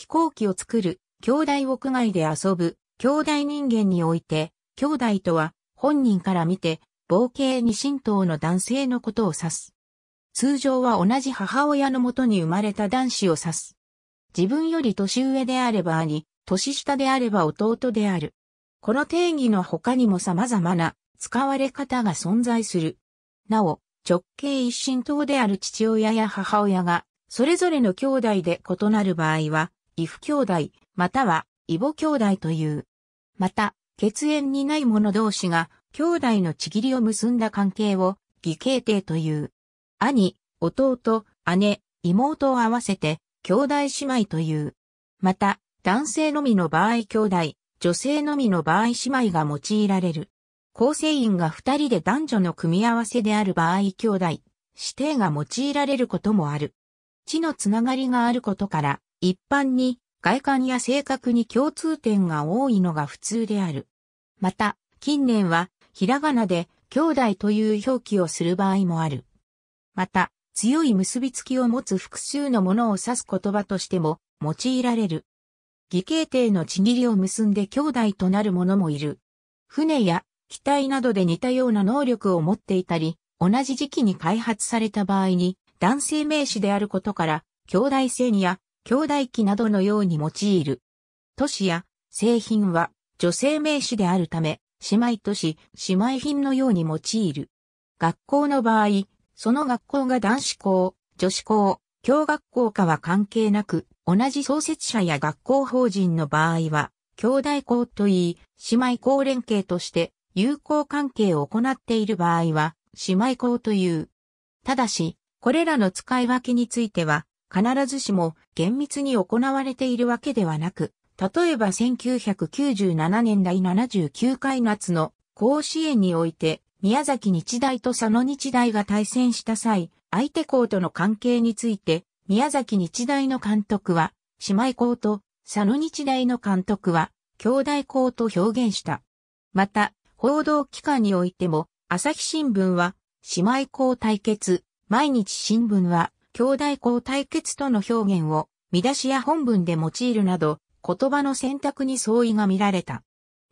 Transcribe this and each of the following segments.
飛行機を作る、兄弟屋外で遊ぶ、兄弟人間において、兄弟とは本人から見て、冒険に神道の男性のことを指す。通常は同じ母親のもとに生まれた男子を指す。自分より年上であれば兄、年下であれば弟である。この定義の他にも様々な使われ方が存在する。なお、直系一神党である父親や母親が、それぞれの兄弟で異なる場合は、異父兄弟、または異母兄弟という。また、血縁にない者同士が兄弟のちぎりを結んだ関係を義兄弟という。兄、弟、姉、妹を合わせて兄弟姉妹という。また、男性のみの場合兄弟、女性のみの場合姉妹が用いられる。構成員が二人で男女の組み合わせである場合兄弟、指定が用いられることもある。地のつながりがあることから、一般に外観や性格に共通点が多いのが普通である。また、近年は、ひらがなで、兄弟という表記をする場合もある。また、強い結びつきを持つ複数のものを指す言葉としても用いられる。義兄弟のちぎりを結んで兄弟となる者もいる。船や機体などで似たような能力を持っていたり、同じ時期に開発された場合に男性名詞であることから、兄弟船や兄弟機などのように用いる。都市や製品は女性名詞であるため、姉妹都市、姉妹品のように用いる。学校の場合、その学校が男子校、女子校、共学校かは関係なく、同じ創設者や学校法人の場合は、兄弟校といい、姉妹校連携として友好関係を行っている場合は、姉妹校という。ただし、これらの使い分けについては、必ずしも厳密に行われているわけではなく、例えば1997年第79回夏の甲子園において、宮崎日大と佐野日大が対戦した際、相手校との関係について、宮崎日大の監督は、姉妹校と佐野日大の監督は、兄弟校と表現した。また、報道機関においても、朝日新聞は、姉妹校対決、毎日新聞は、兄弟校対決との表現を見出しや本文で用いるなど言葉の選択に相違が見られた。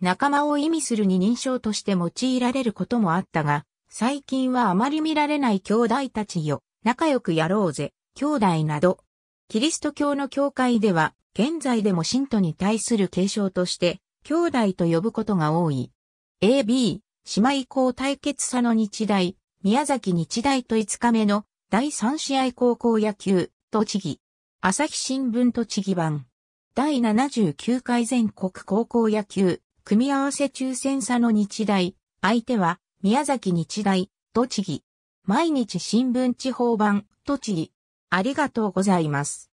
仲間を意味する二人称として用いられることもあったが、最近はあまり見られない兄弟たちよ、仲良くやろうぜ、兄弟など。キリスト教の教会では、現在でも信徒に対する継承として、兄弟と呼ぶことが多い。AB、姉妹校対決差の日大、宮崎日大と5日目の第3試合高校野球、栃木。朝日新聞栃木版。第79回全国高校野球、組み合わせ抽選差の日大。相手は、宮崎日大、栃木。毎日新聞地方版、栃木。ありがとうございます。